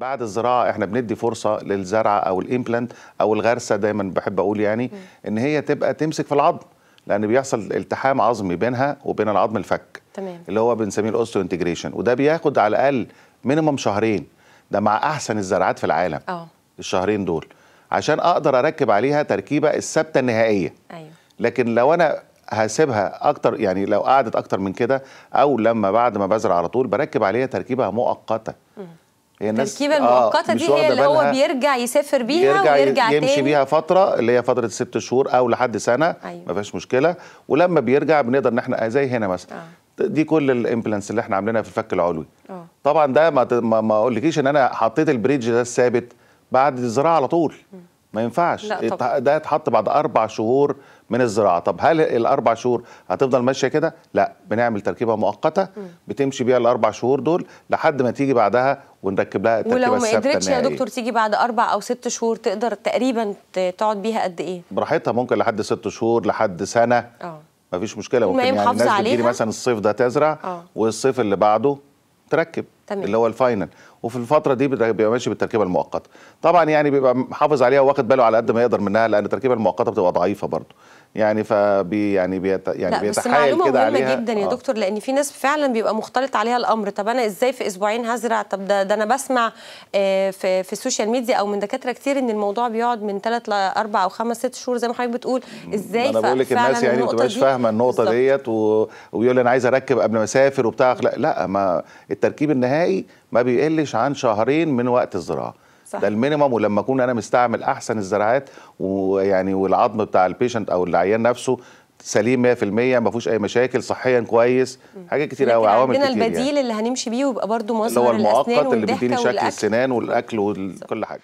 بعد الزراعه احنا بندي فرصه للزرعه او الامبلانت او الغرسه دايما بحب اقول يعني ان هي تبقى تمسك في العظم لان بيحصل التحام عظمي بينها وبين العظم الفك تمام. اللي هو بنسميه الاوستو انتجريشن وده بياخد على الاقل مينيمم شهرين ده مع احسن الزراعات في العالم أوه. الشهرين دول عشان اقدر اركب عليها تركيبه الثابته النهائيه أيوه. لكن لو انا هسيبها اكتر يعني لو قعدت اكتر من كده او لما بعد ما بزرع على طول بركب عليها تركيبه مؤقته هي الناس التركيبه آه، المؤقته آه دي هي اللي هو بيرجع يسافر بيها بيرجع ويرجع يمشي بيها فتره اللي هي فتره ست شهور او لحد سنه أيوة. ما فيهاش مشكله ولما بيرجع بنقدر ان احنا زي هنا مثلا آه. دي كل الامبلانس اللي احنا عاملينها في الفك العلوي آه. طبعا ده ما ما اقولكيش ان انا حطيت البريدج ده الثابت بعد الزراعه على طول م. ما ينفعش ده يتحط بعد اربع شهور من الزراعه طب هل الاربع شهور هتفضل ماشيه كده لا بنعمل تركيبه مؤقته بتمشي بيها الاربع شهور دول لحد ما تيجي بعدها ونركب لها التركيبه ولو ما قدرتش يا دكتور تيجي بعد اربع او ست شهور تقدر تقريبا تقعد بيها قد ايه براحتها ممكن لحد ست شهور لحد سنه اه مفيش مشكله ممكن يعني الناس بتجيلي مثلا الصيف ده تزرع أوه. والصيف اللي بعده تركب تمام. اللي هو الفاينل وفي الفتره دي بيبقى ماشي بالتركيبه المؤقته طبعا يعني بيبقى محافظ عليها واخد باله على قد ما يقدر منها لان التركيبه المؤقته بتبقى ضعيفه برضه يعني فبي يعني بيت يعني لا بيتحايل كده عليها بس معلومه مهمه جدا يا آه. دكتور لان في ناس فعلا بيبقى مختلط عليها الامر طب انا ازاي في اسبوعين هزرع طب ده, ده انا بسمع آه في في السوشيال ميديا او من دكاتره كتير ان الموضوع بيقعد من 3 ل 4 او 5 6 شهور زي ما حضرتك بتقول ازاي انا بقول لك الناس يعني ما تبقاش فاهمه النقطه ديت و... ويقول انا عايز اركب قبل ما اسافر وبتاع لا لا ما التركيب النهائي النهائي ما بيقلش عن شهرين من وقت الزراعه صح. ده المينيمم ولما اكون انا مستعمل احسن الزراعات ويعني والعظم بتاع البيشنت او العيان نفسه سليم 100% ما فيهوش اي مشاكل صحيا كويس حاجات كتير قوي عوامل كتير عندنا يعني. البديل يعني. اللي هنمشي بيه ويبقى برضه مصدر الاسنان اللي هو المؤقت اللي بيديني شكل السنان والاكل وكل حاجه